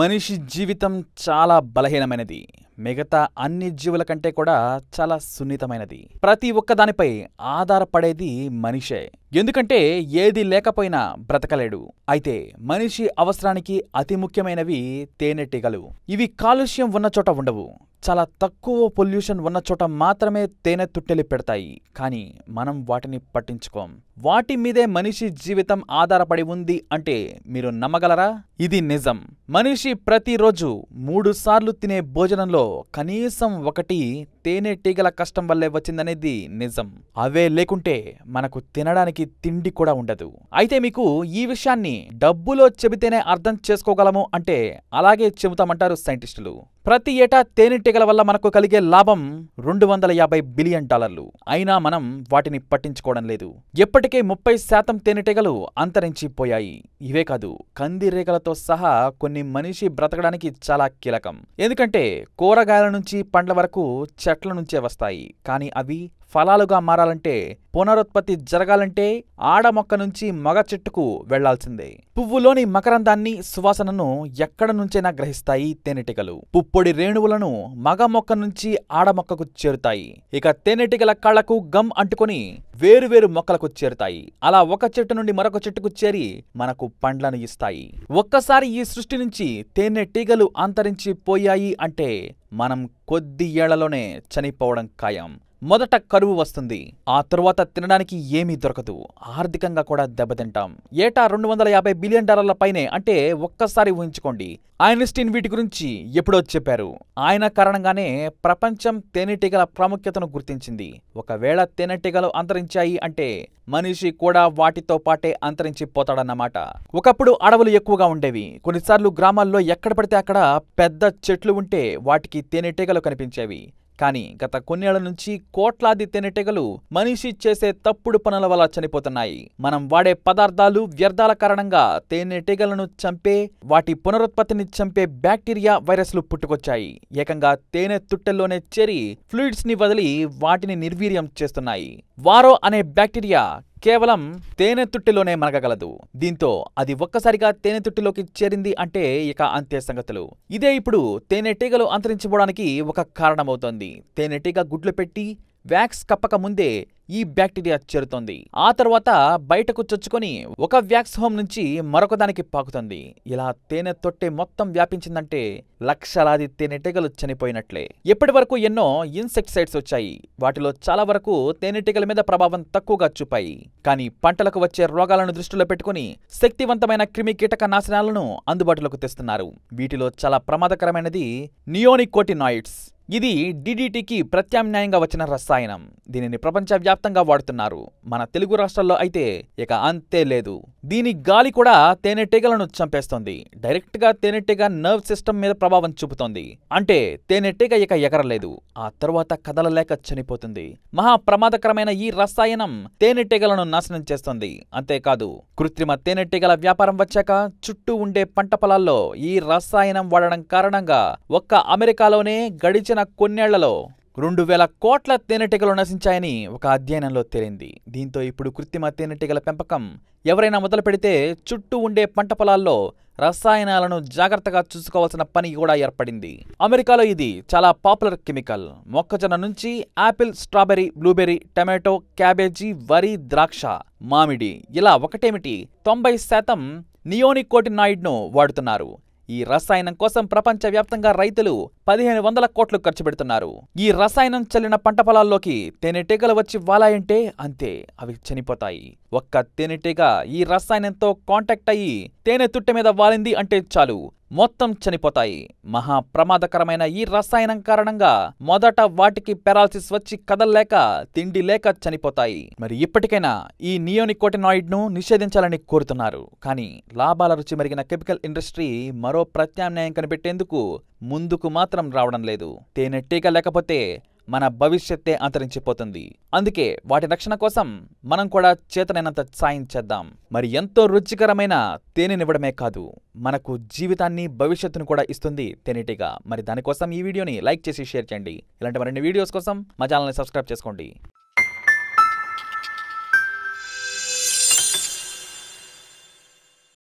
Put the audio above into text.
మనిషి జీవితం చాలా బలహీనమైనది మిగతా అన్ని జీవుల కంటే కూడా చాలా సున్నితమైనది ప్రతి ఒక్కదానిపై ఆధారపడేది మనిషే ఎందుకంటే ఏది లేకపోయినా బ్రతకలేడు అయితే మనిషి అవసరానికి అతి ముఖ్యమైనవి తేనెటీగలు ఇవి కాలుష్యం ఉన్న చోట ఉండవు చాలా తక్కువ పొల్యూషన్ ఉన్న చోట మాత్రమే తేనె తుట్టెలి పెడతాయి కానీ మనం వాటిని పట్టించుకోం వాటి మీదే మనిషి జీవితం ఆధారపడి ఉంది అంటే మీరు నమ్మగలరా ఇది నిజం మనిషి ప్రతిరోజు మూడు సార్లు తినే భోజనంలో కనీసం ఒకటి తేనెటీగల కష్టం వల్లే వచ్చిందనేది నిజం అవే లేకుంటే మనకు తినడానికి వారికి తిండి కూడా ఉండదు అయితే మీకు ఈ విషయాన్ని డబ్బులో చెబితేనే అర్థం చేసుకోగలము అంటే అలాగే చెబుతామంటారు సైంటిస్టులు ప్రతి ఏటా తేనెటీగల వల్ల మనకు కలిగే లాభం రెండు వందల యాభై బిలియన్ డాలర్లు అయినా మనం వాటిని పట్టించుకోవడం లేదు ఎప్పటికే ముప్పై శాతం తేనెటీగలు అంతరించిపోయాయి ఇవే కాదు కందిరేగలతో సహా కొన్ని మనిషి బ్రతకడానికి చాలా కీలకం ఎందుకంటే కూరగాయల నుంచి పండ్ల వరకు చెట్ల నుంచే వస్తాయి కానీ అవి ఫలాలుగా మారాలంటే పునరుత్పత్తి జరగాలంటే ఆడ మొక్క నుంచి మగ చెట్టుకు వెళ్లాల్సిందే పువ్వులోని మకరందాన్ని సువాసనను ఎక్కడ నుంచైనా గ్రహిస్తాయి తేనెటీగలు పుప్పొడి రేణువులను మగ మొక్క నుంచి ఆడ మొక్కకు చేరుతాయి ఇక తేనెటీగల కాళ్లకు గమ్ అంటుకొని వేరువేరు మొక్కలకు చేరుతాయి అలా ఒక చెట్టు నుండి మరొక చెట్టుకు చేరి మనకు పండ్లను ఇస్తాయి ఒక్కసారి ఈ సృష్టి నుంచి తేనెటీగలు అంతరించి పోయాయి అంటే మనం కొద్ది ఏళ్లలోనే చనిపోవడం ఖాయం మొదట కరువు వస్తుంది ఆ తరువాత తినడానికి ఏమీ దొరకదు ఆర్థికంగా కూడా దెబ్బతింటాం ఏటా రెండు వందల యాభై బిలియన్ డాలర్ల పైనే అంటే ఒక్కసారి ఊహించుకోండి ఐన్స్టీన్ వీటి గురించి ఎప్పుడో చెప్పారు ఆయన కారణంగానే ప్రపంచం తేనెటీగల ప్రాముఖ్యతను గుర్తించింది ఒకవేళ తేనెటీగలు అంతరించాయి అంటే మనిషి కూడా వాటితో పాటే అంతరించిపోతాడన్నమాట ఒకప్పుడు అడవులు ఎక్కువగా ఉండేవి కొన్నిసార్లు గ్రామాల్లో ఎక్కడ పడితే అక్కడ పెద్ద చెట్లు ఉంటే వాటికి తేనెటీగలు కనిపించేవి కానీ గత కొన్నేళ్ల నుంచి కోట్లాది తేనెటీగలు మనిషి చేసే తప్పుడు పనుల వల్ల చనిపోతున్నాయి మనం వాడే పదార్థాలు వ్యర్థాల కారణంగా తేనెటీగలను చంపే వాటి పునరుత్పత్తిని చంపే బ్యాక్టీరియా వైరస్లు పుట్టుకొచ్చాయి ఏకంగా తేనె తుట్టెల్లోనే చేరి ఫ్లూయిడ్స్ ని వదిలి వాటిని నిర్వీర్యం చేస్తున్నాయి వారో అనే బ్యాక్టీరియా కేవలం తేనె తుట్టిలోనే మనగలదు దీంతో అది ఒక్కసారిగా తేనె తుట్టిలోకి చేరింది అంటే ఇక అంతే సంగతులు ఇదే ఇప్పుడు తేనెటీగలు అంతరించిపోవడానికి ఒక కారణమవుతోంది తేనెటీగ గుడ్లు పెట్టి వ్యాక్స్ కప్పక ముందే ఈ బ్యాక్టీరియా చేరుతోంది ఆ తర్వాత బయటకు చొచ్చుకొని ఒక వ్యాక్స్ హోమ్ నుంచి మరొకదానికి పాకుతుంది ఇలా తేనె తొట్టె మొత్తం వ్యాపించిందంటే లక్షలాది తేనెటీగలు చనిపోయినట్లే ఎప్పటి వరకు ఎన్నో ఇన్సెక్టిసైడ్స్ వచ్చాయి వాటిలో చాలా వరకు తేనెటీగల మీద ప్రభావం తక్కువగా చూపాయి కానీ పంటలకు వచ్చే రోగాలను దృష్టిలో పెట్టుకుని శక్తివంతమైన క్రిమి కీటక నాశనాలను అందుబాటులోకి తెస్తున్నారు వీటిలో చాలా ప్రమాదకరమైనది నియోనికోటినాయిడ్స్ ఇది డిడిటికి ప్రత్యామ్నాయంగా వచ్చిన రసాయనం దీనిని ప్రపంచవ్యాప్తంగా వాడుతున్నారు మన తెలుగు రాష్ట్రాల్లో అయితే ఇక అంతే లేదు దీని గాలి కూడా తేనెటీగలను చంపేస్తుంది డైరెక్ట్ గా తేనెటీగ నర్వ్ సిస్టమ్ మీద ప్రభావం చూపుతోంది అంటే తేనెటీగ ఇక ఎగరలేదు ఆ తరువాత కదలలేక చనిపోతుంది మహా ప్రమాదకరమైన ఈ రసాయనం తేనెటీగలను నాశనం చేస్తుంది అంతేకాదు కృత్రిమ తేనెటీగల వ్యాపారం వచ్చాక చుట్టూ ఉండే పంట పొలాల్లో ఈ రసాయనం వాడడం కారణంగా ఒక్క అమెరికాలోనే గడిచిన కొన్నేళ్లలో రెండు వేల కోట్ల తేనెటీగలు నశించాయని ఒక అధ్యయనంలో తేలింది దీంతో ఇప్పుడు కృత్రిమ తేనెటీగల పెంపకం ఎవరైనా మొదలు పెడితే చుట్టూ ఉండే పంట పొలాల్లో రసాయనాలను జాగ్రత్తగా చూసుకోవాల్సిన పని కూడా ఏర్పడింది అమెరికాలో ఇది చాలా పాపులర్ కెమికల్ మొక్కజొన్న నుంచి apple strawberry blueberry tomato cabbage వరి ద్రాక్ష మామిడి ఇలా ఒకటేమిటి తొంభై శాతం నియోనికోటినాయిడ్ను వాడుతున్నారు ఈ రసాయనం కోసం ప్రపంచవ్యాప్తంగా రైతులు పదిహేను వందల కోట్లు ఖర్చు పెడుతున్నారు ఈ రసాయనం చల్లిన పంట పొలాల్లోకి తేనెటీగలు వచ్చి వాలాయంటే అంతే అవి చనిపోతాయి ఒక్క తేనెటీగ ఈ రసాయనంతో కాంటాక్ట్ అయ్యి తేనె తుట్టె మీద వాలింది అంటే చాలు మొత్తం చనిపోతాయి మహా ప్రమాదకరమైన ఈ రసాయనం కారణంగా మొదట వాటికి పెరాలసిస్ వచ్చి కదల్లేక తిండి లేక చనిపోతాయి మరి ఇప్పటికైనా ఈ నియోనికోటినాయిడ్ ను నిషేధించాలని కోరుతున్నారు కానీ లాభాల రుచి మెరిగిన కెమికల్ ఇండస్ట్రీ మరో ప్రత్యామ్నాయం కనిపెట్టేందుకు ముందుకు మాత్రం రావడం లేదు తేనె టీకా లేకపోతే మన భవిష్యత్తే అంతరించిపోతుంది అందుకే వాటి రక్షణ కోసం మనం కూడా చేతనైనంత సాయం చేద్దాం మరి ఎంతో రుచికరమైన తేనెనివ్వడమే కాదు మనకు జీవితాన్ని భవిష్యత్తును కూడా ఇస్తుంది తేనెటిగా మరి దానికోసం ఈ వీడియోని లైక్ చేసి షేర్ చేయండి ఇలాంటి మరిన్ని వీడియోస్ కోసం మా ఛానల్ని సబ్స్క్రైబ్ చేసుకోండి